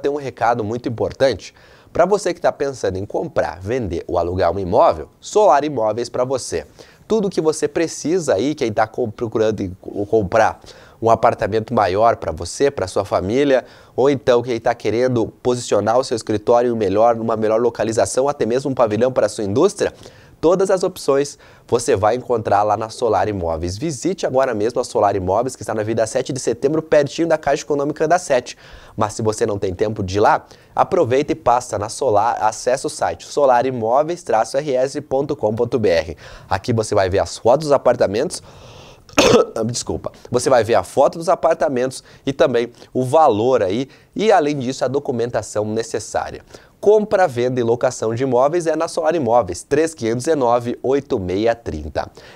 tem um recado muito importante. Para você que está pensando em comprar, vender ou alugar um imóvel, Solar Imóveis para você. Tudo que você precisa aí, quem está procurando comprar um apartamento maior para você, para sua família, ou então quem está querendo posicionar o seu escritório melhor, numa melhor localização, até mesmo um pavilhão para sua indústria, Todas as opções você vai encontrar lá na Solar Imóveis. Visite agora mesmo a Solar Imóveis, que está na Vida 7 de Setembro, pertinho da Caixa Econômica da 7. Mas se você não tem tempo de ir lá, aproveita e passa na Solar, acessa o site solarimóveis-rs.com.br. Aqui você vai ver as fotos dos apartamentos, Desculpa. Você vai ver a foto dos apartamentos e também o valor aí e além disso a documentação necessária compra, venda e locação de imóveis é na Solar Imóveis, 3519 8630.